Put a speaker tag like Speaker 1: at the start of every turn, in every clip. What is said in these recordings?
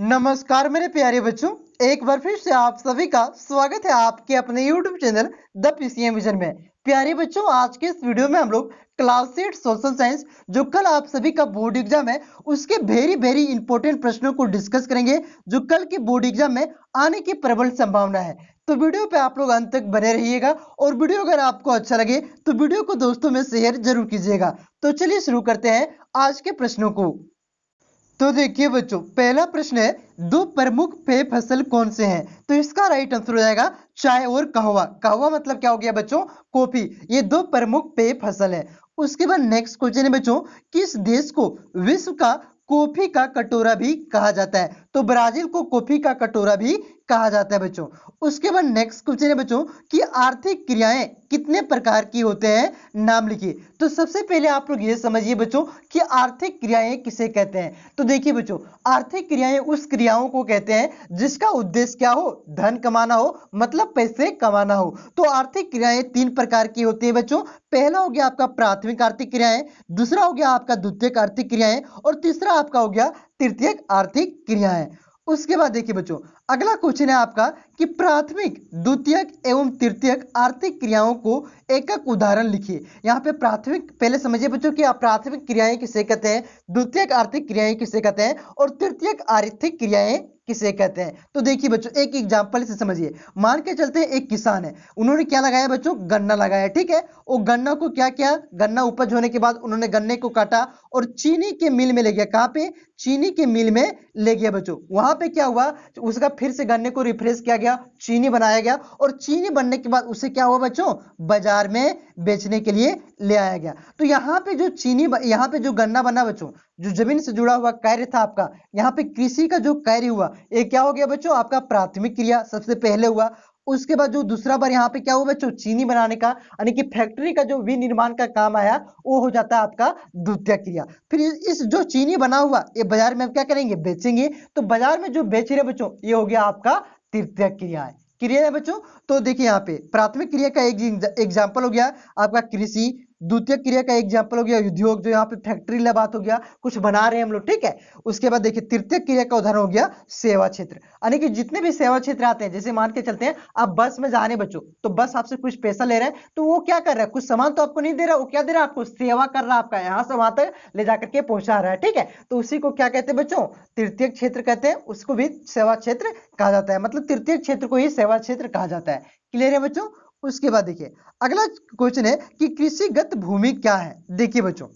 Speaker 1: नमस्कार मेरे प्यारे बच्चों एक बार फिर से आप सभी का स्वागत है आपके अपने YouTube channel the PCM vision में प्यारे बच्चों आज के इस वीडियो में हम लोग क्लास एट सोशल साइंस जो कल आप सभी का बोर्ड एग्जाम है उसके वेरी वेरी इंपॉर्टेंट प्रश्नों को डिस्कस करेंगे जो कल के बोर्ड एग्जाम में आने की प्रबल संभावना है तो वीडियो पे आप लोग अंत तक बने रहिएगा और वीडियो अगर आपको अच्छा लगे तो वीडियो को दोस्तों में शेयर जरूर कीजिएगा तो चलिए शुरू करते हैं आज के प्रश्नों को तो देखिए बच्चों पहला प्रश्न है दो प्रमुख पेय फसल कौन से हैं तो इसका राइट आंसर हो जाएगा चाय और कहवा कहवा मतलब क्या हो गया बच्चों कॉफी ये दो प्रमुख पेय फसल है उसके बाद नेक्स्ट क्वेश्चन है बच्चों किस देश को विश्व का कॉफी का कटोरा भी कहा जाता है तो ब्राजील को कॉफी का कटोरा भी कहा जाता है बच्चों उसके बाद नेक्स्ट क्वेश्चन है बच्चों कि आर्थिक क्रियाएं कितने प्रकार की होते हैं नाम लिखिए तो सबसे पहले आप लोग ये समझिए बच्चों कि आर्थिक क्रियाएं किसे कहते हैं तो देखिए बच्चों आर्थिक क्रियाएं उस क्रियाओं को कहते हैं जिसका उद्देश्य क्या हो धन कमाना हो मतलब पैसे कमाना हो तो आर्थिक क्रियाएं तीन प्रकार की होती है बच्चों पहला हो गया आपका प्राथमिक आर्थिक क्रियाएं दूसरा हो गया आपका द्वितीय आर्थिक क्रियाएं और तीसरा आपका हो गया तृतीय आर्थिक है उसके बाद देखिए बच्चों अगला क्वेश्चन है आपका कि प्राथमिक द्वितीयक एवं तृतीयक आर्थिक क्रियाओं को एक एक उदाहरण लिखिए यहाँ पे प्राथमिक पहले समझिए बच्चों कि आप प्राथमिक क्रियाएं किसे कहते हैं द्वितीयक आर्थिक क्रियाएं किसे कहते हैं और तृतीयक आर्थिक क्रियाएं किसे कहते हैं तो देखिए बच्चों एक एग्जाम्पल से समझिए मान के चलते हैं एक किसान है उन्होंने क्या लगाया बच्चों गन्ना लगाया ठीक है और गन्ना को क्या किया गन्ना उपज होने के बाद उन्होंने गन्ने को काटा और चीनी के मिल में ले गया कहाँ पे चीनी के मिल में ले गया बच्चों वहां पे क्या हुआ उसका फिर से गन्ने को रिफ्रेश किया गया चीनी बनाया गया और चीनी बनने के बाद उसे क्या हुआ बच्चों बाजार में बेचने के लिए ले आया गया तो यहाँ पे जो चीनी यहाँ पे जो गन्ना बना बच्चों जो जमीन से जुड़ा हुआ कार्य था आपका यहाँ पे कृषि का जो कार्य हुआ ये क्या हो गया बच्चों आपका प्राथमिक क्रिया सबसे पहले हुआ उसके बाद जो दूसरा बार यहाँ पे क्या हुआ बच्चों चीनी बनाने का यानी कि फैक्ट्री का जो विनिर्माण का काम आया वो हो जाता है आपका द्वितीय क्रिया फिर इस जो चीनी बना हुआ ये बाजार में क्या करेंगे बेचेंगे तो बाजार में जो बेच रहे बच्चों ये हो गया आपका तृतीय क्रिया है क्रिया है बच्चों तो देखिए यहाँ पे प्राथमिक क्रिया का एक एग्जाम्पल हो गया आपका कृषि द्वितीय क्रिया का एग्जाम्पल हो गया उद्योग जो यहाँ पे फैक्ट्री वाला हो गया कुछ बना रहे हैं हम लोग ठीक है उसके बाद देखिए तृतीय क्रिया का उदाहरण हो गया सेवा क्षेत्र यानी कि जितने भी सेवा क्षेत्र आते हैं जैसे मान के चलते हैं आप बस में जाने बच्चों तो बस आपसे कुछ पैसा ले रहे हैं तो वो क्या कर रहा है कुछ सामान तो आपको नहीं दे रहा वो क्या दे रहा है आपको सेवा कर रहा है आपका यहाँ से वहां तक ले जाकर के पहुंचा रहा है ठीक है तो उसी को क्या कहते हैं बच्चों तृतीय क्षेत्र कहते हैं उसको भी सेवा क्षेत्र कहा जाता है मतलब तृतीय क्षेत्र को ही सेवा क्षेत्र कहा जाता है क्लियर है बच्चों उसके बाद देखिए अगला क्वेश्चन है कि कृषिगत भूमि क्या है देखिए बच्चों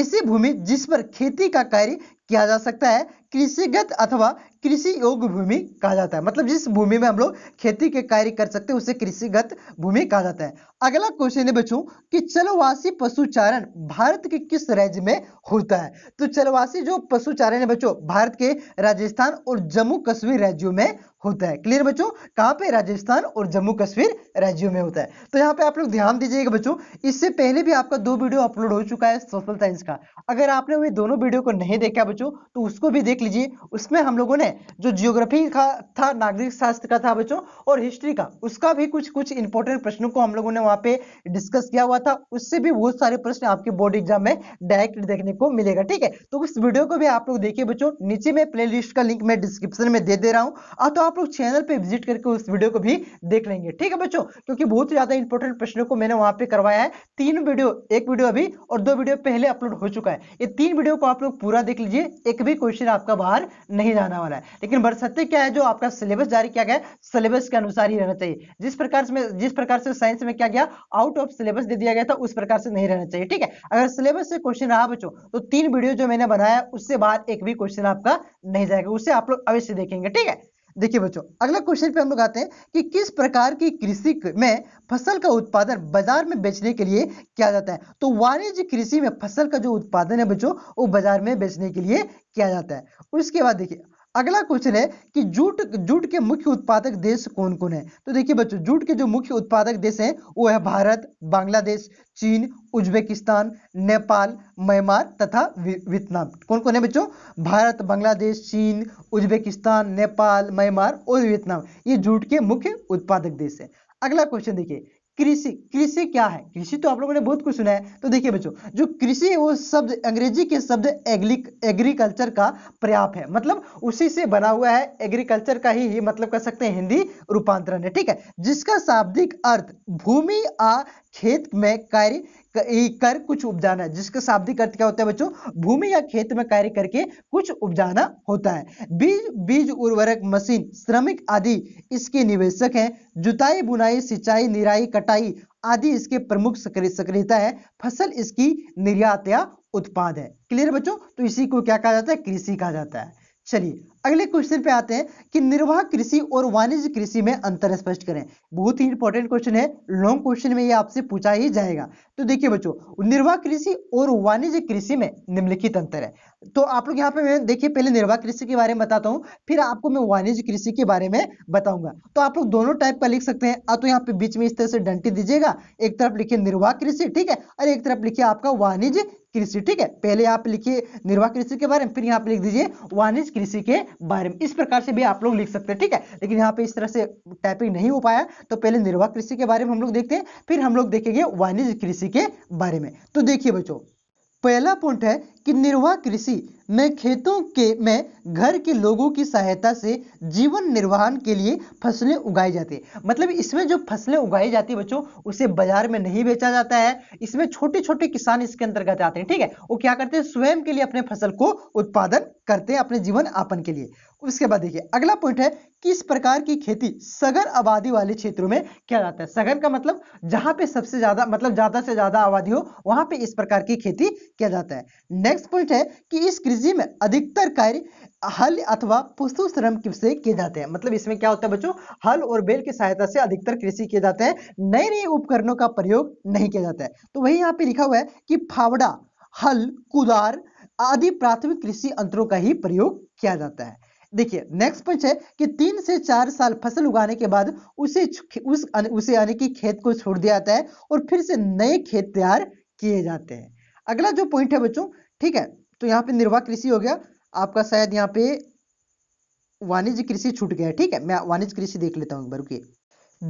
Speaker 1: ऐसी भूमि जिस पर खेती का कार्य किया जा सकता है कृषिगत अथवा कृषि योग्य भूमि कहा जाता है मतलब जिस भूमि में हम लोग खेती के कार्य कर सकते हैं उसे कृषिगत भूमि कहा जाता है अगला क्वेश्चन है बच्चों कि चलवासी पशुचारण भारत के किस राज्य में होता है तो चलवासी जो पशुचारण है बच्चों भारत के राजस्थान और जम्मू कश्मीर राज्यों में होता है क्लियर बच्चों कहाँ पे राजस्थान और जम्मू कश्मीर राज्यों में होता है तो यहाँ पे आप लोग ध्यान दीजिएगा बच्चों इससे पहले भी आपका दो वीडियो अपलोड हो चुका है सोशल साइंस का अगर आपने वे दोनों वीडियो को नहीं देखा बच्चों तो उसको भी देख लीजिए उसमें हम लोगों ने जो जियोग्राफी का था नागरिक शास्त्र का था बच्चों और हिस्ट्री का उसका भी कुछ कुछ इंपॉर्टेंट प्रश्नों को हम लोगों ने वहां पे डिस्कस किया हुआ था उससे भी बहुत सारे प्रश्न आपके बोर्ड एग्जाम में डायरेक्ट देखने को मिलेगा ठीक है तो उस वीडियो को भी आप लोग देखिए बच्चों नीचे में प्ले का लिंक मैं डिस्क्रिप्शन में दे दे रहा हूँ हाँ, तो आप लोग चैनल पर विजिट करके उस वीडियो को भी देख लेंगे ठीक है बच्चों क्योंकि बहुत ज्यादा इंपॉर्टेंट प्रश्नों को मैंने वहां पर करवाया है तीन वीडियो एक वीडियो अभी और दो वीडियो पहले अपलोड हो चुका है ये तीन वीडियो को आप लोग पूरा देख लीजिए एक भी क्वेश्चन आपका आपका बाहर नहीं जाना वाला है लेकिन बरसत्ते क्या है जो आपका सिलेबस जारी किया गया सिलेबस के अनुसार ही रहना चाहिए जिस प्रकार से जिस प्रकार से साइंस में क्या गया आउट ऑफ सिलेबस दे दिया गया था उस प्रकार से नहीं रहना चाहिए ठीक है अगर सिलेबस से क्वेश्चन रहा बच्चों तो तीन वीडियो जो मैंने बनाया उससे बाहर एक भी क्वेश्चन आपका नहीं जाएगा उससे आप लोग अवश्य देखेंगे ठीक है देखिए बच्चों अगला क्वेश्चन पे हम लोग आते हैं कि किस प्रकार की कृषि में फसल का उत्पादन बाजार में बेचने के लिए किया जाता है तो वाणिज्य कृषि में फसल का जो उत्पादन है बच्चों वो बाजार में बेचने के लिए किया जाता है उसके बाद देखिए अगला क्वेश्चन है कि जूट जूट के मुख्य उत्पादक देश कौन कौन है तो देखिए बच्चों जूट के जो मुख्य उत्पादक देश हैं वो है भारत बांग्लादेश चीन उज्बेकिस्तान नेपाल म्यांमार तथा वियतनाम कौन कौन है बच्चों भारत बांग्लादेश चीन उज्बेकिस्तान नेपाल म्यांमार और वियतनाम ये जूट के मुख्य उत्पादक देश है अगला क्वेश्चन देखिए कृषि कृषि क्या है कृषि तो आप लोगों ने बहुत कुछ सुना है तो देखिए बच्चों जो कृषि वो शब्द अंग्रेजी के शब्द एग्रीकल्चर का पर्याप्त है मतलब उसी से बना हुआ है एग्रीकल्चर का ही, ही मतलब कह सकते हैं हिंदी रूपांतरण है ठीक है जिसका शाब्दिक अर्थ भूमि आ खेत में कार्य कर कुछ उपजाना जिसका शाब्दिक अर्थ क्या होता है बच्चों भूमि या खेत में कार्य करके कुछ उपजाना होता है बीज बीज उर्वरक मशीन श्रमिक आदि इसके निवेशक हैं जुताई बुनाई सिंचाई निराई कटाई आदि इसके प्रमुख सक्रियता है फसल इसकी निर्यात या उत्पाद है क्लियर बच्चों तो इसी को क्या कहा जाता है कृषि कहा जाता है चलिए अगले क्वेश्चन पे आते हैं कि निर्वाह कृषि और वाणिज्य कृषि में अंतर स्पष्ट करें बहुत ही इंपॉर्टेंट क्वेश्चन है लॉन्ग क्वेश्चन में ये आपसे पूछा ही जाएगा तो देखिए बच्चों निर्वाह कृषि और वाणिज्य कृषि में निम्नलिखित अंतर है तो आप लोग यहाँ पे मैं देखिए पहले निर्वाह कृषि के बारे में बताता हूँ फिर आपको मैं वाणिज्य कृषि के बारे में बताऊंगा तो आप लोग दोनों टाइप का लिख सकते हैं तो यहाँ पे बीच में इस तरह से डंटी दीजिएगा एक तरफ लिखिए निर्वाह कृषि ठीक है और एक तरफ लिखिए आपका वाणिज्य कृषि ठीक है पहले आप लिखिए निर्वाह कृषि के बारे में फिर यहाँ पे लिख दीजिए वाणिज्य कृषि के बारे में इस प्रकार से भी आप लोग लिख सकते हैं ठीक है लेकिन यहाँ पे इस तरह से टाइपिंग नहीं हो पाया तो पहले निर्वाह कृषि के बारे में हम लोग देखते हैं फिर हम लोग देखेंगे वाणिज्य कृषि के बारे में तो देखिए बच्चों पहला पॉइंट है कि निर्वाह कृषि मैं खेतों के में घर के लोगों की सहायता से जीवन निर्वाहन के लिए फसलें उगाई जाती है मतलब इसमें जो फसलें उगाई जाती है बच्चों उसे बाजार में नहीं बेचा जाता है इसमें छोटे छोटे किसान इसके अंतर्गत आते हैं ठीक है वो क्या करते हैं स्वयं के लिए अपने फसल को उत्पादन करते हैं अपने जीवन यापन के लिए उसके बाद देखिए अगला पॉइंट है किस प्रकार की खेती सगर आबादी वाले क्षेत्रों में किया जाता है सगर का मतलब जहां पे सबसे ज्यादा मतलब ज्यादा से ज्यादा आबादी हो वहां पे इस प्रकार की खेती किया जाता है नेक्स्ट पॉइंट है कि इस कृषि राज्य में अधिकतर कार्य हल अथवा पशु श्रम से किए जाते हैं मतलब इसमें क्या होता है बच्चों हल और बेल की सहायता से अधिकतर कृषि किए जाते हैं नए नए उपकरणों का प्रयोग नहीं किया जाता है तो वही यहाँ पे लिखा हुआ है कि फावड़ा हल कुदार आदि प्राथमिक कृषि अंतरों का ही प्रयोग किया जाता है देखिए नेक्स्ट पॉइंट है कि तीन से चार साल फसल उगाने के बाद उसे उस उसे यानी कि खेत को छोड़ दिया जाता है और फिर से नए खेत तैयार किए जाते हैं अगला जो पॉइंट है बच्चों ठीक है तो यहाँ पे निर्वाह कृषि हो गया आपका शायद यहाँ पे वाणिज्य कृषि छूट गया ठीक है मैं वाणिज्य कृषि देख लेता हूँ बरुके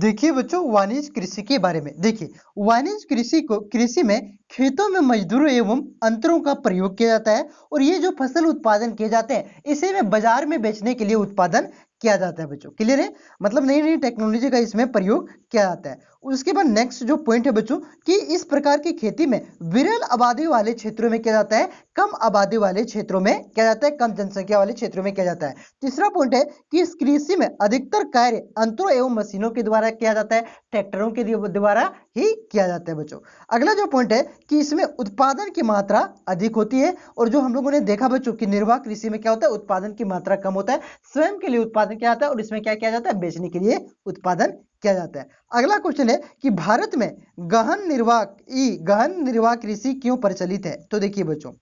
Speaker 1: देखिए बच्चों वाणिज्य कृषि के बारे में देखिए वाणिज्य कृषि को कृषि में खेतों में मजदूरों एवं अंतरों का प्रयोग किया जाता है और ये जो फसल उत्पादन किए जाते हैं इसे में बाजार में बेचने के लिए उत्पादन किया जाता है बच्चों क्लियर है मतलब नई नई टेक्नोलॉजी का इसमें प्रयोग किया जाता है उसके बाद नेक्स्ट जो पॉइंट है बच्चों कि इस प्रकार की खेती में विरल आबादी वाले क्षेत्रों में क्या जाता है कम आबादी वाले क्षेत्रों में क्या जाता है कम जनसंख्या वाले क्षेत्रों में क्या जाता है तीसरा पॉइंट है कि इस कृषि में अधिकतर कार्य अंतरों एवं मशीनों के द्वारा किया जाता है ट्रैक्टरों के द्वारा ही किया जाता है बच्चों अगला जो पॉइंट है कि इसमें उत्पादन की मात्रा अधिक होती है और जो हम लोगों ने देखा बच्चों की निर्वाह कृषि में क्या होता है उत्पादन की मात्रा कम होता है स्वयं के लिए उत्पादन किया जाता है और इसमें क्या किया जाता है बेचने के लिए उत्पादन किया जाता है अगला क्वेश्चन है कि भारत में गहन निर्वाह ई गहन निर्वाह कृषि क्यों प्रचलित है तो देखिए बच्चों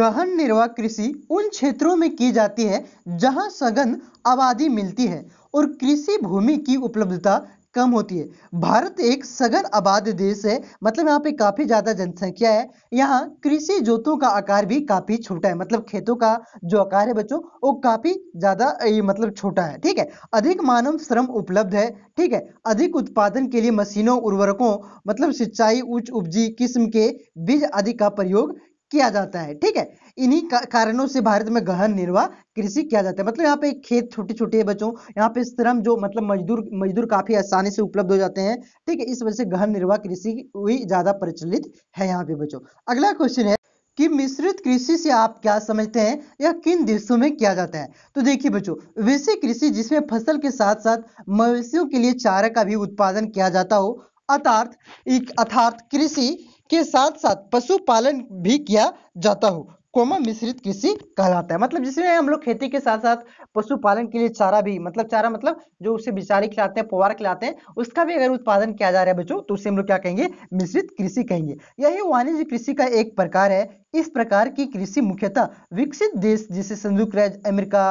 Speaker 1: गहन निर्वाह कृषि उन क्षेत्रों में की जाती है जहां सघन आबादी मिलती है और कृषि भूमि की उपलब्धता कम होती है भारत एक सघन आबाद देश है मतलब यहाँ पे काफ़ी ज़्यादा जनसंख्या है यहाँ कृषि जोतों का आकार भी काफ़ी छोटा है मतलब खेतों का जो आकार है बच्चों वो काफ़ी ज़्यादा मतलब छोटा है ठीक है अधिक मानव श्रम उपलब्ध है ठीक है अधिक उत्पादन के लिए मशीनों उर्वरकों मतलब सिंचाई उच्च उपजी किस्म के बीज आदि का प्रयोग किया जाता है ठीक है इन्हीं कारणों से भारत में गहन निर्वाह कृषि किया जाता है मतलब यहाँ पे खेत छोटे छोटे है बच्चों यहाँ पे श्रम जो मतलब मजदूर मजदूर काफी आसानी से उपलब्ध हो जाते हैं ठीक है इस वजह से गहन निर्वाह कृषि हुई ज्यादा प्रचलित है यहाँ पे बच्चों अगला क्वेश्चन है कि मिश्रित कृषि से आप क्या समझते हैं या किन देशों में किया जाता है तो देखिए बच्चों वैसी कृषि जिसमें फसल के साथ साथ मवेशियों के लिए चारा का भी उत्पादन किया जाता हो अर्थार्थ अर्थार्थ कृषि के साथ साथ पशुपालन भी किया जाता हो कोमा मिश्रित कृषि कहलाता है मतलब जिसमें हम लोग खेती के साथ साथ पशुपालन के लिए चारा भी मतलब चारा मतलब जो उसे बिचारे खिलाते हैं पुआर खिलाते हैं उसका भी अगर उत्पादन किया जा रहा है बच्चों तो उसे हम लोग क्या कहेंगे मिश्रित कृषि कहेंगे यही वाणिज्य कृषि का एक प्रकार है इस प्रकार की कृषि मुख्यतः विकसित देश जैसे संयुक्त राज्य अमेरिका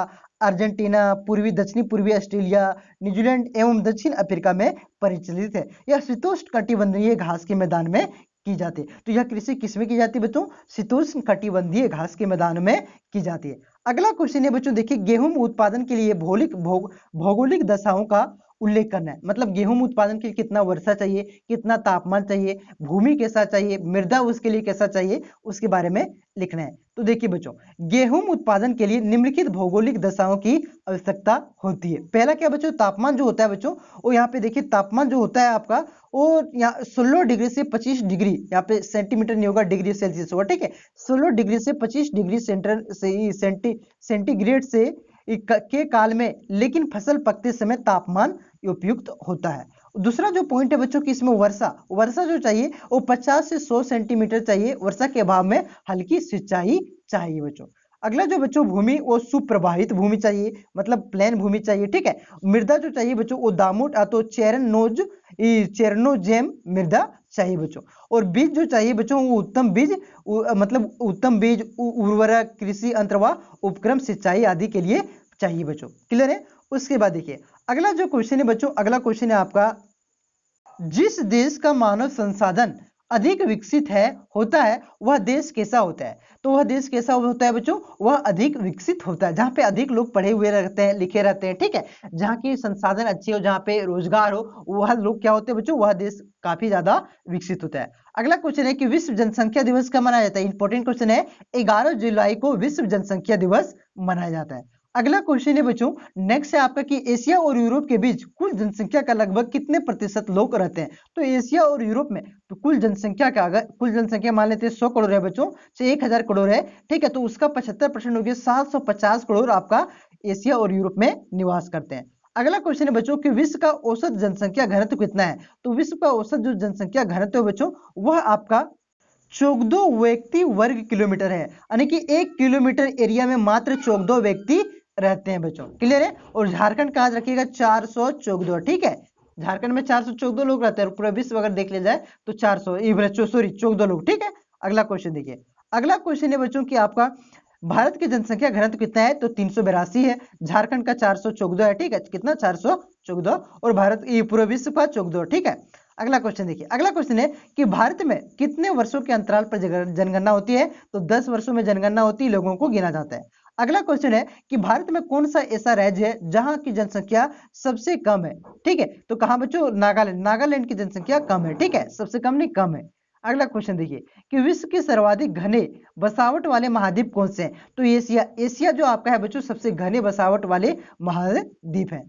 Speaker 1: अर्जेंटीना पूर्वी दक्षिणी पूर्वी ऑस्ट्रेलिया न्यूजीलैंड एवं दक्षिण अफ्रीका में परिचलित है यह शीतोष्ण कटिबंधीय घास के मैदान में की जाती है तो यह कृषि किसमें की जाती है बच्चों शीतोष्ण कटिबंधीय घास के मैदान में की जाती है अगला क्वेश्चन है बच्चों देखिए गेहूं उत्पादन के लिए भौलिक भौगोलिक दशाओं का उल्लेख करना है मतलब गेहूं उत्पादन के लिए कितना वर्षा चाहिए कितना तापमान चाहिए भूमि कैसा चाहिए मृदा उसके लिए कैसा चाहिए उसके बारे में लिखना है तो देखिए बच्चों गेहूं उत्पादन के लिए निम्नलिखित भौगोलिक दशाओं की आवश्यकता होती है पहला क्या बच्चों तापमान जो होता है बच्चों वो यहाँ पे देखिए तापमान जो होता है आपका वो यहाँ सोलह डिग्री से पच्चीस डिग्री यहाँ पे सेंटीमीटर नहीं होगा डिग्री सेल्सियस होगा ठीक है सोलह डिग्री से पच्चीस डिग्री सेंटर से सेंटी सेंटीग्रेड से के काल में लेकिन फसल पकते समय तापमान उपयुक्त होता है दूसरा जो पॉइंट है बच्चों की इसमें वर्षा वर्षा जो चाहिए वो 50 से 100 सेंटीमीटर चाहिए वर्षा के अभाव में हल्की सिंचाई चाहिए बच्चों अगला जो बच्चों भूमि वो सुप्रभावित भूमि चाहिए मतलब प्लेन भूमि चाहिए ठीक है मृदा जो चाहिए बच्चों वो दामोट तो चेरनोज चेरनोजेम मृदा चाहिए बच्चों और बीज जो चाहिए बच्चों वो उत्तम बीज मतलब उत्तम बीज उर्वरक कृषि अंतर्वा उपक्रम सिंचाई आदि के लिए चाहिए बच्चों क्लियर है उसके बाद देखिए अगला जो क्वेश्चन है बच्चों अगला क्वेश्चन है आपका जिस देश का मानव संसाधन अधिक विकसित है होता है वह देश कैसा होता है तो वह देश कैसा होता है बच्चों वह अधिक विकसित होता है जहां पे अधिक लोग पढ़े हुए रहते हैं लिखे रहते हैं ठीक है जहां की संसाधन अच्छे हो जहाँ पे रोजगार हो वह लोग क्या होते हैं बच्चों वह देश काफी ज्यादा विकसित होता है अगला क्वेश्चन है कि विश्व जनसंख्या दिवस कब मनाया जाता है इंपॉर्टेंट क्वेश्चन है ग्यारह जुलाई को विश्व जनसंख्या दिवस मनाया जाता है अगला क्वेश्चन है बच्चों नेक्स्ट है आपका कि एशिया और यूरोप के बीच कुल जनसंख्या का लगभग कितने प्रतिशत लोग रहते हैं तो एशिया और यूरोप में तो कुल जनसंख्या का अगर कुल जनसंख्या मान लेते हैं सौ करोड़ है बच्चों से तो एक हजार करोड़ है ठीक है तो उसका पचहत्तर परसेंट हो गया सात सौ पचास करोड़ आपका एशिया और यूरोप में निवास करते हैं अगला क्वेश्चन है बच्चों कि विश्व का औसत जनसंख्या घनत्व कितना है तो विश्व का औसत जो जनसंख्या घनत्व है बच्चों वह आपका चौदह व्यक्ति वर्ग किलोमीटर है यानी कि एक किलोमीटर एरिया में मात्र चौदह व्यक्ति रहते हैं बच्चों क्लियर है और झारखंड का रखिएगा चार सौ चौदह ठीक है झारखंड में चार सौ चौदह लोग रहते हैं पूरे विश्व अगर देख लिया जाए तो चार सौ सॉरी चौदह लोग ठीक है अगला क्वेश्चन देखिए अगला क्वेश्चन है बच्चों की आपका भारत की जनसंख्या घनत्व कितना है तो तीन है झारखंड का चार है ठीक है कितना चार और भारत पूरे विश्व का चौदह ठीक है अगला क्वेश्चन देखिए अगला क्वेश्चन है कि भारत में कितने वर्षों के अंतराल पर जनगणना होती है तो 10 वर्षों में जनगणना होती है लोगों को गिना जाता है अगला क्वेश्चन है कि भारत में कौन सा ऐसा राज्य है जहां की जनसंख्या सबसे कम है ठीक है तो कहा बच्चों नागालैंड नागालैंड की जनसंख्या कम है ठीक है सबसे कम नहीं कम है अगला क्वेश्चन देखिए कि विश्व के सर्वाधिक घने बसावट वाले महाद्वीप कौन से हैं तो एशिया एशिया जो आपका है बच्चों सबसे घने बसावट वाले महाद्वीप हैं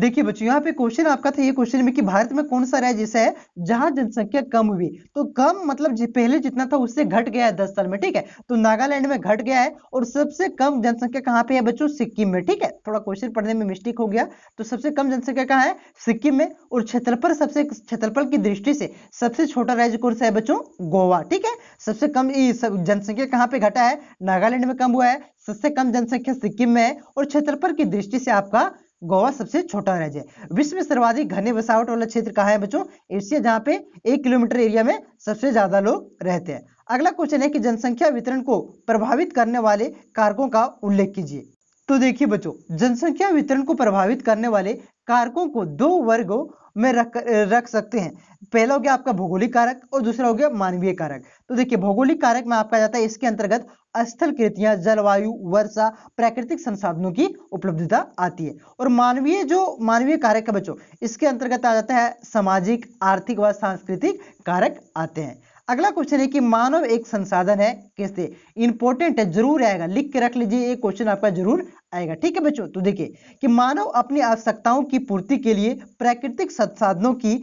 Speaker 1: देखिए बच्चों यहाँ पे क्वेश्चन आपका था ये क्वेश्चन में कि भारत में कौन सा राज्य ऐसा है जहां जनसंख्या कम हुई तो कम मतलब जी पहले जितना था उससे घट गया है दस साल में ठीक है तो नागालैंड में घट गया है और सबसे कम जनसंख्या कहाँ पे है बच्चों सिक्किम में ठीक है थोड़ा क्वेश्चन पढ़ने में मिस्टेक हो गया तो सबसे कम जनसंख्या कहाँ है सिक्किम में और क्षेत्रफल सबसे क्षेत्रफल की दृष्टि से सबसे छोटा राज्य कौन सा है बच्चों गोवा ठीक है सबसे कम जनसंख्या कहाँ पे घटा है नागालैंड में कम हुआ है सबसे कम जनसंख्या सिक्किम में है और क्षेत्रफल की दृष्टि से आपका गोवा सबसे छोटा राज्य है विश्व में सर्वाधिक घने बसावट वाला क्षेत्र कहाँ है बच्चों एशिया जहाँ पे एक किलोमीटर एरिया में सबसे ज्यादा लोग रहते हैं अगला क्वेश्चन है कि जनसंख्या वितरण को प्रभावित करने वाले कारकों का उल्लेख कीजिए तो देखिए बच्चों जनसंख्या वितरण को प्रभावित करने वाले कारकों को दो वर्गों में रख रख सकते हैं पहला हो गया आपका भौगोलिक कारक और दूसरा हो गया मानवीय कारक तो देखिए भौगोलिक कारक में आपका जाता है इसके अंतर्गत स्थल कृतियां जलवायु वर्षा प्राकृतिक संसाधनों की उपलब्धता आती है और मानवीय जो मानवीय कारक है बच्चों इसके अंतर्गत आ जाता है सामाजिक आर्थिक व सांस्कृतिक कारक आते हैं अगला क्वेश्चन है कि मानव एक संसाधन है किससे इंपॉर्टेंट है जरूर आएगा लिख के रख लीजिए ये क्वेश्चन आपका जरूर आएगा ठीक है बच्चों तो देखिए कि मानव अपनी आवश्यकताओं की पूर्ति के लिए प्राकृतिक संसाधनों की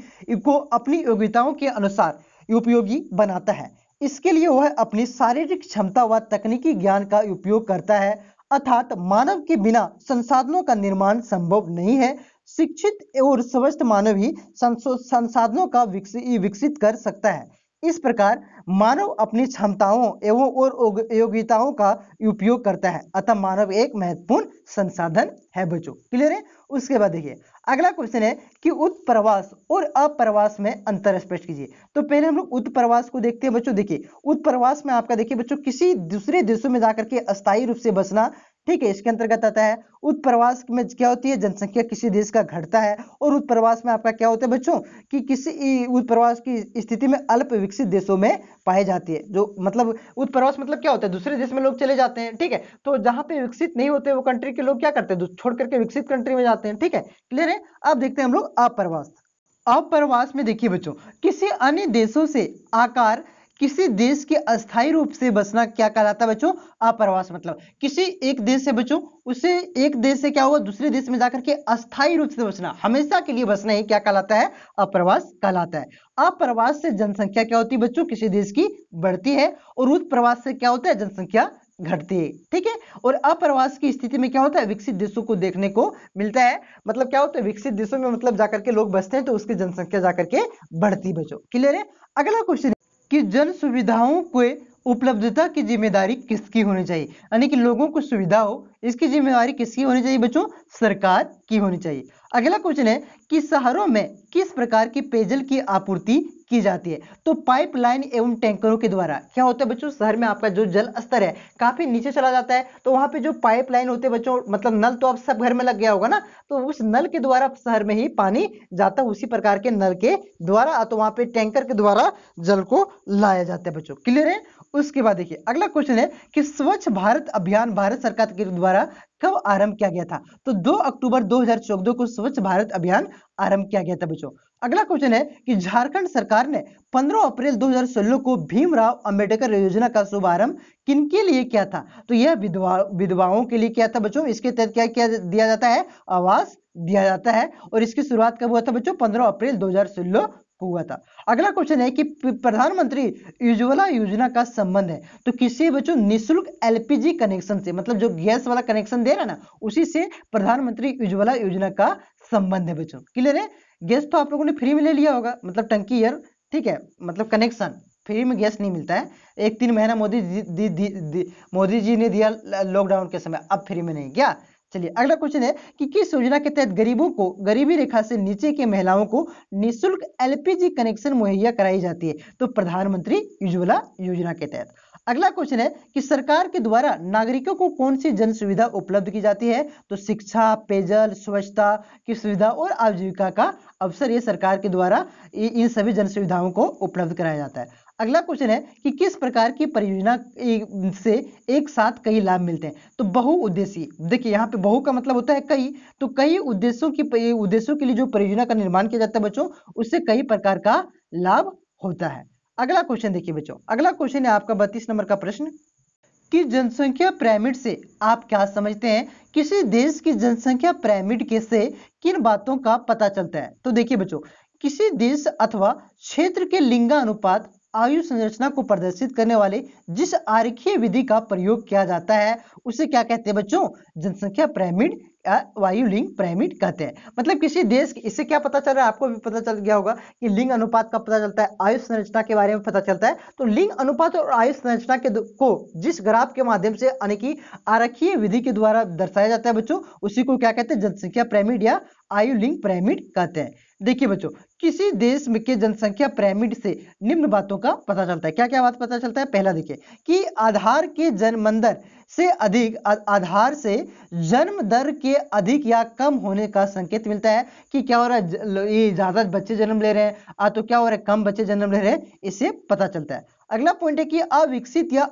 Speaker 1: को अपनी योग्यताओं के अनुसार उपयोगी बनाता है इसके लिए वह अपनी शारीरिक क्षमता व तकनीकी ज्ञान का उपयोग करता है अर्थात मानव के बिना संसाधनों का निर्माण संभव नहीं है शिक्षित और स्वस्थ मानव ही संसाधनों का विकसित कर सकता है इस प्रकार मानव अपनी क्षमताओं एवं और योग्यताओं का उपयोग करता है अतः मानव एक महत्वपूर्ण संसाधन है बच्चों क्लियर है उसके बाद देखिए अगला क्वेश्चन है कि उत्प्रवास और अप्रवास में अंतर स्पष्ट कीजिए तो पहले हम लोग उत्प्रवास को देखते हैं बच्चों देखिए उत्प्रवास में आपका देखिए बच्चों किसी दूसरे देशों में जाकर के अस्थायी रूप से बसना ठीक है इसके अंतर्गत आता है उत्प्रवास में क्या होती है जनसंख्या किसी देश का घटता है और उत्प्रवास में आपका क्या होता है बच्चों कि किसी उत्प्रवास की स्थिति में अल्प विकसित देशों में पाई जाती है जो मतलब उत्प्रवास मतलब क्या होता है दूसरे देश में लोग चले जाते हैं ठीक है तो जहां पे विकसित नहीं होते वो कंट्री के लोग क्या करते हैं छोड़ करके विकसित कंट्री में जाते हैं ठीक है क्लियर है अब देखते हैं हम लोग अप्रवास अप्रवास में देखिए बच्चों किसी अन्य देशों से आकार किसी देश के अस्थायी रूप से बसना क्या कहलाता है बच्चों अप्रवास मतलब किसी एक देश से बच्चों उसे एक देश से क्या हुआ दूसरे देश में जाकर के अस्थायी रूप से बसना हमेशा के लिए बसना ही क्या कहलाता है अप्रवास कहलाता है अप्रवास से जनसंख्या क्या होती है बच्चों किसी देश की बढ़ती है और उस प्रवास से क्या होता है जनसंख्या घटती है ठीक है और अप्रवास की स्थिति में क्या होता है विकसित देशों को देखने को मिलता है मतलब क्या होता है विकसित देशों में मतलब जाकर के लोग बसते हैं तो उसकी जनसंख्या जाकर के बढ़ती बचो क्लियर है अगला क्वेश्चन कि जन सुविधाओं को उपलब्धता की जिम्मेदारी किसकी होनी चाहिए यानी कि लोगों को सुविधा हो इसकी जिम्मेदारी किसकी होनी चाहिए बच्चों सरकार की होनी चाहिए अगला क्वेश्चन है कि शहरों में किस प्रकार की पेयजल की आपूर्ति की जाती है तो पाइपलाइन एवं टैंकरों के द्वारा क्या होता है बच्चों शहर में आपका जो जल स्तर है काफी नीचे चला जाता है तो वहां पे जो पाइपलाइन होते हैं बच्चों मतलब नल तो आप सब घर में लग गया होगा ना तो उस नल के द्वारा शहर में ही पानी जाता है उसी प्रकार के नल के द्वारा तो वहां पे टैंकर के द्वारा जल को लाया जाता है बच्चों क्लियर है उसके बाद देखिए अगला क्वेश्चन है कि स्वच्छ भारत अभियान भारत सरकार के द्वारा कब आरंभ किया गया था तो 2 अक्टूबर 2014 को स्वच्छ भारत अभियान आरंभ किया गया था बच्चों अगला क्वेश्चन है कि झारखंड सरकार ने 15 अप्रैल 2016 को भीमराव अंबेडकर योजना का शुभारंभ किन के लिए किया था तो यह विधवा विधवाओं के लिए किया था बच्चों इसके तहत क्या किया दिया जाता है आवास दिया जाता है और इसकी शुरुआत कब हुआ था बच्चों 15 अप्रैल 2016 हुआ था अगला क्वेश्चन है कि प्रधानमंत्री उज्ज्वला योजना का संबंध है तो किसी बच्चों निःशुल्क एलपीजी कनेक्शन से मतलब जो गैस वाला कनेक्शन दे रहा ना उसी से प्रधानमंत्री उज्ज्वला योजना का संबंध है बच्चों क्लियर है गैस तो आप लोगों ने फ्री में ले लिया होगा मतलब टंकी ठीक है मतलब कनेक्शन फ्री में गैस नहीं मिलता है एक तीन महीना मोदी जी मोदी जी ने दिया लॉकडाउन के समय अब फ्री में नहीं क्या चलिए अगला क्वेश्चन है कि किस योजना के तहत गरीबों को गरीबी रेखा से नीचे के महिलाओं को निशुल्क एलपीजी कनेक्शन मुहैया कराई जाती है तो प्रधानमंत्री उज्ज्वला योजना के तहत अगला क्वेश्चन है कि सरकार के द्वारा नागरिकों को कौन सी जन सुविधा उपलब्ध की जाती है तो शिक्षा पेयजल स्वच्छता की सुविधा और आजीविका का अवसर ये सरकार के द्वारा इन सभी जन सुविधाओं को उपलब्ध कराया जाता है अगला क्वेश्चन है कि किस प्रकार की परियोजना से एक साथ कई लाभ मिलते हैं तो उद्देश्य देखिए यहाँ पे बहु का मतलब होता है कई तो कई उद्देश्यों की उद्देश्यों के लिए जो परियोजना का निर्माण किया जाता है बच्चों उससे कई प्रकार का लाभ होता है अगला क्वेश्चन देखिए बच्चों अगला क्वेश्चन है आपका बत्तीस नंबर का प्रश्न कि जनसंख्या पिरामिड से आप क्या समझते हैं किसी देश की जनसंख्या पिरामिड के से किन बातों का पता चलता है तो देखिए बच्चों किसी देश अथवा क्षेत्र के लिंगानुपात आयु संरचना को प्रदर्शित करने वाले जिस आरखीय विधि का प्रयोग किया जाता है उसे क्या कहते हैं बच्चों जनसंख्या पिरामिड वायु लिंग पिरामिड कहते हैं मतलब किसी देश की इससे क्या पता चल रहा है आपको भी पता चल गया होगा कि लिंग अनुपात का पता चलता है आयु संरचना के बारे में पता चलता है तो लिंग अनुपात और आयु संरचना के को जिस ग्राफ के माध्यम से यानी कि आरक्षीय विधि के द्वारा दर्शाया जाता है बच्चों उसी को क्या कहते हैं जनसंख्या पिरामिड या आयु लिंग पिरामिड कहते हैं देखिए बच्चों किसी देश में के जनसंख्या पिरामिड से निम्न बातों का पता चलता है क्या क्या बात पता चलता है पहला देखिए कि आधार के जनमंदर से अधिक आधार से जन्म दर के अधिक या कम होने का संकेत मिलता है कि क्या हो रहा है ये ज़्यादा बच्चे जन्म ले रहे हैं आ तो क्या हो रहा है कम बच्चे जन्म ले रहे हैं इससे पता चलता है अगला पॉइंट है कि अविकसित या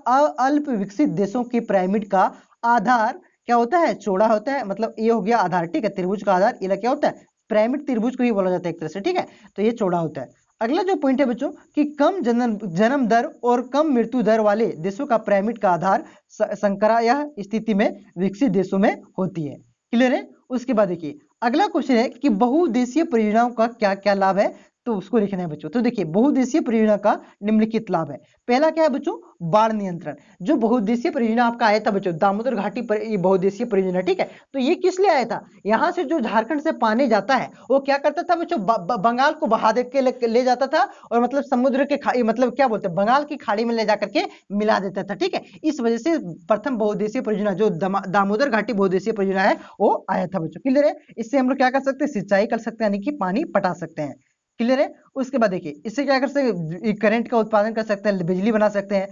Speaker 1: अल्प विकसित देशों की पिरामिड का आधार क्या होता है चौड़ा होता है मतलब ये हो गया आधार ठीक है त्रिभुज का आधार इला क्या होता है पिरामिड त्रिभुज को ही बोला जाता है एक तरह से ठीक है तो ये चौड़ा होता है अगला जो पॉइंट है बच्चों कि कम जन्म जन्म दर और कम मृत्यु दर वाले देशों का पैरामिड का आधार यह स्थिति में विकसित देशों में होती है क्लियर है उसके बाद देखिए अगला क्वेश्चन है कि बहुदेशीय परियोजनाओं का क्या क्या लाभ है तो उसको लिखना है बच्चों तो देखिए बहुउद्देशीय परियोजना का निम्नलिखित लाभ है पहला क्या है बच्चों बाढ़ नियंत्रण जो बहुद्देशीय परियोजना आपका आया था बच्चों दामोदर घाटी पर बहुउद्देशीय परियोजना ठीक है तो ये किस लिए आया था यहाँ से जो झारखंड से पानी जाता है वो क्या करता था बच्चों बंगाल को बहा दे के ले, ले जाता था और मतलब समुद्र के मतलब क्या बोलते हैं बंगाल की खाड़ी में ले जाकर के मिला देता था ठीक है इस वजह से प्रथम बहुदेशीय परियोजना जो दामोदर घाटी बहुदेशीय परियोजना है वो आया था बच्चों क्लियर है इससे हम लोग क्या कर सकते हैं सिंचाई कर सकते हैं यानी कि पानी पटा सकते हैं क्लियर है उसके बाद देखिए इससे क्या कर सकते करंट का उत्पादन कर सकते हैं बिजली बना सकते हैं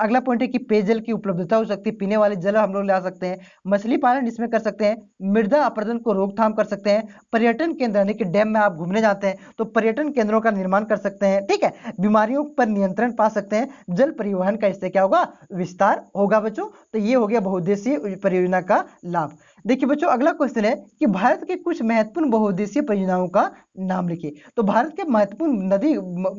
Speaker 1: अगला पॉइंट है कि पेयजल की उपलब्धता हो सकती है पीने वाले जल हम लोग ला सकते हैं मछली पालन इसमें कर सकते हैं मृदा अपर्दन को रोकथाम कर सकते हैं पर्यटन केंद्र यानी कि डैम में आप घूमने जाते हैं तो पर्यटन केंद्रों का निर्माण कर सकते हैं ठीक है बीमारियों पर नियंत्रण पा सकते हैं जल परिवहन का इससे क्या होगा विस्तार होगा बच्चों तो ये हो गया बहुद्देशीय परियोजना का लाभ देखिए बच्चों अगला क्वेश्चन है कि भारत के कुछ महत्वपूर्ण बहुद्देशीय परियोजनाओं का नाम लिखिए तो भारत के महत्वपूर्ण महत्वपूर्ण नदी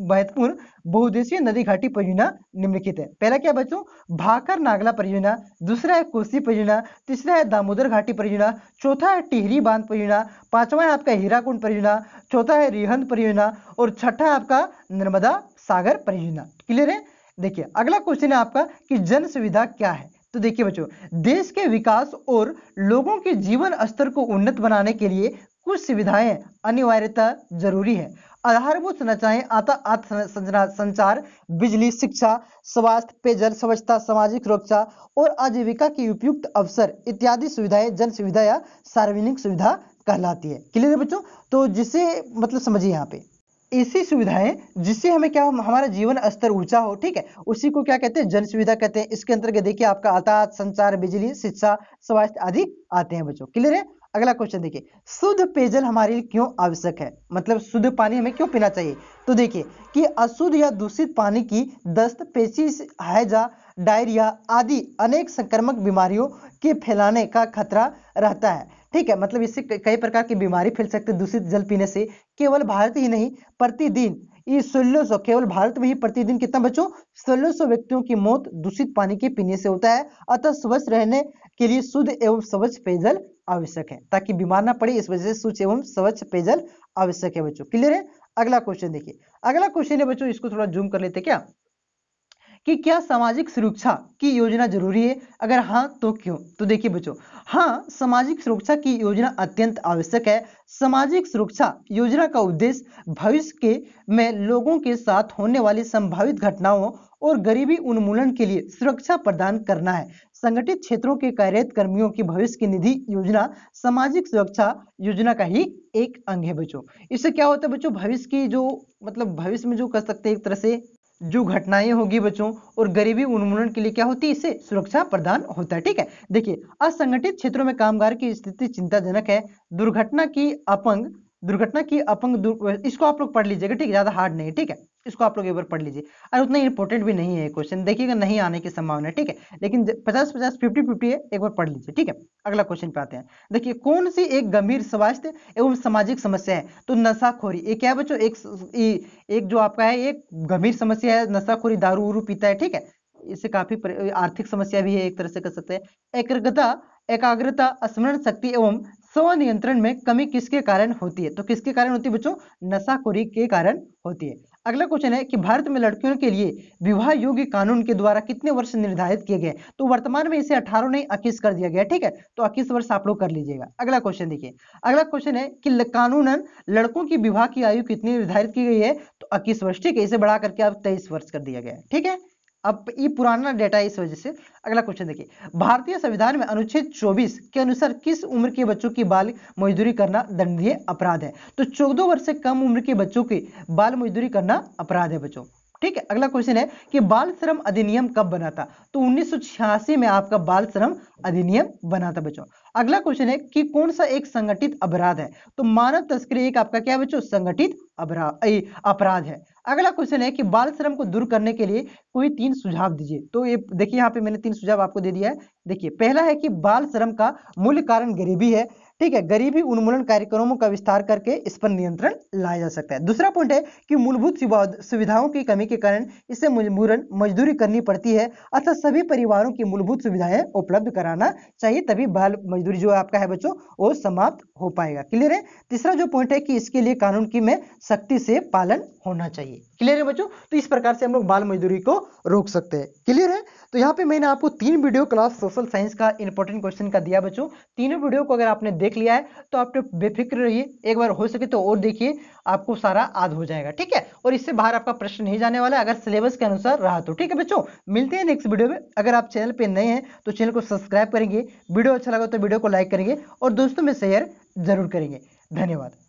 Speaker 1: महत्वपूर्ण बहुदेशीय नदी घाटी परियोजना निम्नलिखित है पहला क्या बच्चों भाकर नागला परियोजना दूसरा है कोसी परियोजना तीसरा है दामोदर घाटी परियोजना चौथा है टिहरी बांध परियोजना पांचवा है आपका हीराकुंड परियोजना चौथा है रिहंद परियोजना और छठा है आपका नर्मदा सागर परियोजना क्लियर है देखिए अगला क्वेश्चन है आपका कि जन सुविधा क्या है तो देखिए बच्चों देश के विकास और लोगों के जीवन स्तर को उन्नत बनाने के लिए कुछ सुविधाएं अनिवार्यता जरूरी है आधारभूत संरचनाएं आता आत्म संचार बिजली शिक्षा स्वास्थ्य पेयजल स्वच्छता सामाजिक सुरक्षा और आजीविका के उपयुक्त अवसर इत्यादि सुविधाएं जन सुविधा या सार्वजनिक सुविधा कहलाती है क्लियर है बच्चों तो जिसे मतलब समझिए यहाँ पे ऐसी सुविधाएं जिससे हमें क्या हमारा जीवन स्तर ऊंचा हो ठीक है उसी को क्या कहते हैं जन सुविधा कहते हैं इसके अंतर्गत देखिए आपका आता संचार बिजली शिक्षा स्वास्थ्य आदि आते हैं बच्चों क्लियर है अगला क्वेश्चन देखिए शुद्ध पेयजल हमारे लिए क्यों आवश्यक है मतलब शुद्ध पानी हमें क्यों पीना चाहिए तो देखिए कि अशुद्ध या दूषित पानी की दस्त पेशी हैजा डायरिया आदि अनेक संक्रमक बीमारियों के फैलाने का खतरा रहता है ठीक है मतलब इससे कई प्रकार की बीमारी फैल सकती है दूषित जल पीने से केवल भारत ही नहीं प्रतिदिन ये सोलह सौ केवल भारत में ही प्रतिदिन कितना बच्चों सोलह सौ व्यक्तियों की मौत दूषित पानी के पीने से होता है अतः स्वच्छ रहने के लिए शुद्ध एवं स्वच्छ पेयजल आवश्यक है ताकि बीमार ना पड़े इस वजह से स्वच्छ एवं स्वच्छ पेयजल आवश्यक है बच्चों क्लियर है अगला क्वेश्चन देखिए अगला क्वेश्चन है बच्चों इसको थोड़ा जूम कर लेते क्या कि क्या सामाजिक सुरक्षा की योजना जरूरी है अगर हाँ तो क्यों तो देखिए बच्चों हाँ सामाजिक सुरक्षा की योजना अत्यंत आवश्यक है सामाजिक सुरक्षा योजना का उद्देश्य भविष्य के में लोगों के साथ होने वाली संभावित घटनाओं और गरीबी उन्मूलन के लिए सुरक्षा प्रदान करना है संगठित क्षेत्रों के कार्यरत कर्मियों की भविष्य की निधि योजना सामाजिक सुरक्षा योजना का ही एक अंग है बच्चों इससे क्या होता है बच्चों भविष्य की जो मतलब भविष्य में जो कर सकते हैं एक तरह से जो घटनाएं होगी बच्चों और गरीबी उन्मूलन के लिए क्या होती है इससे सुरक्षा प्रदान होता है ठीक है देखिए असंगठित क्षेत्रों में कामगार की स्थिति चिंताजनक है दुर्घटना की अपंग दुर्घटना की अपंग इसको आप लोग पढ़ लीजिएगा ठीक है ज्यादा हार्ड नहीं है ठीक है इसको आप लोग एक बार पढ़ लीजिए और उतना इंपॉर्टेंट भी नहीं है क्वेश्चन देखिएगा नहीं आने की संभावना है ठीक है लेकिन पचास पचास फिफ्टी फिफ्टी है एक बार पढ़ लीजिए ठीक है अगला क्वेश्चन पे आते हैं देखिए कौन सी एक गंभीर स्वास्थ्य एवं सामाजिक समस्या है तो नशाखोरी ये क्या है बच्चों एक एक जो आपका है एक गंभीर समस्या है नशाखोरी दारू उरू पीता है ठीक है इससे काफी आर्थिक समस्या भी है एक तरह से कर सकते हैं एकाग्रता एकाग्रता स्मरण शक्ति एवं स्वनियंत्रण नियंत्रण में कमी किसके कारण होती है तो किसके कारण होती है बच्चों नशाखोरी के कारण होती है अगला क्वेश्चन है कि भारत में लड़कियों के लिए विवाह योग्य कानून के द्वारा कितने वर्ष निर्धारित किए गए तो वर्तमान में इसे 18 नहीं अक्कीस कर दिया गया ठीक है तो अक्कीस वर्ष आप लोग कर लीजिएगा अगला क्वेश्चन देखिए अगला क्वेश्चन है कि कानूनन लड़कों की विवाह की आयु कितनी निर्धारित की गई है तो अक्कीस वर्ष ठीक है इसे बढ़ा करके अब तेईस वर्ष कर दिया गया ठीक है अब ये पुराना डेटा है इस वजह से अगला क्वेश्चन देखिए भारतीय संविधान में अनुच्छेद 24 के अनुसार किस उम्र के बच्चों की बाल मजदूरी करना दंडनीय अपराध है तो चौदह वर्ष से कम उम्र के बच्चों की बाल मजदूरी करना अपराध है बच्चों ठीक है अगला क्वेश्चन है कि बाल श्रम अधिनियम कब बना था तो उन्नीस में आपका बाल श्रम अधिनियम बना था बच्चों अगला क्वेश्चन है कि कौन सा एक संगठित अपराध है तो मानव तस्करी एक आपका क्या बच्चों संगठित अपराध अपराध है अगला क्वेश्चन है कि बाल श्रम को दूर करने के लिए कोई तीन सुझाव दीजिए तो ये देखिए यहाँ पे मैंने तीन सुझाव आपको दे दिया है देखिए पहला है कि बाल श्रम का मूल कारण गरीबी है ठीक है गरीबी उन्मूलन कार्यक्रमों का विस्तार करके इस पर नियंत्रण लाया जा सकता है दूसरा पॉइंट है कि मूलभूत सुविधाओं की कमी के कारण इसे मजबूरन मजदूरी करनी पड़ती है अर्थात सभी परिवारों की मूलभूत सुविधाएं उपलब्ध कराना चाहिए तभी बाल मजदूरी जो आपका है बच्चों वो समाप्त हो पाएगा क्लियर है तीसरा जो पॉइंट है कि इसके लिए कानून की में सख्ती से पालन होना चाहिए क्लियर है बच्चों तो इस प्रकार से हम लोग बाल मजदूरी को रोक सकते हैं क्लियर है तो यहाँ पे मैंने आपको तीन वीडियो क्लास सोशल साइंस का इंपॉर्टेंट क्वेश्चन का दिया बच्चों तीनों वीडियो को अगर आपने देख लिया है तो आप बेफिक्र रहिए एक बार हो सके तो और देखिए आपको सारा आद हो जाएगा ठीक है और इससे बाहर आपका प्रश्न नहीं जाने वाला अगर सिलेबस के अनुसार रहा तो ठीक है बच्चों मिलते हैं नेक्स्ट वीडियो में अगर आप चैनल पर नए हैं तो चैनल को सब्सक्राइब करेंगे वीडियो अच्छा लगा तो वीडियो को लाइक करेंगे और दोस्तों में शेयर जरूर करेंगे धन्यवाद